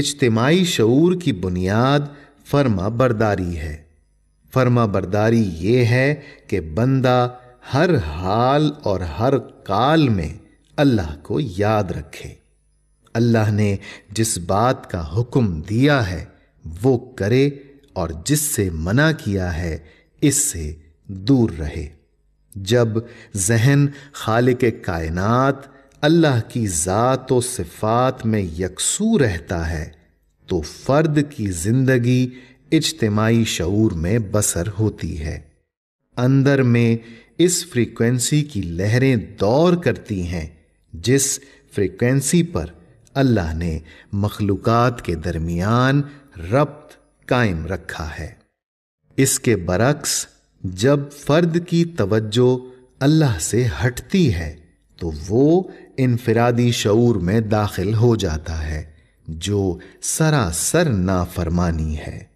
اجتماعی شعور کی بنیاد فرما برداری ہے فرما برداری یہ ہے کہ بندہ ہر حال اور ہر کال میں اللہ کو یاد رکھے اللہ نے جس بات کا حکم دیا ہے وہ کرے اور جس سے منع کیا ہے اس سے دور رہے جب ذہن خالق کائنات اللہ کی ذات و صفات میں یکسو رہتا ہے تو فرد کی زندگی اجتماعی شعور میں بسر ہوتی ہے اندر میں اس فریکوینسی کی لہریں دور کرتی ہیں جس فریکوینسی پر اللہ نے مخلوقات کے درمیان ربط قائم رکھا ہے اس کے برعکس جب فرد کی توجہ اللہ سے ہٹتی ہے تو وہ انفرادی شعور میں داخل ہو جاتا ہے جو سراسر نافرمانی ہے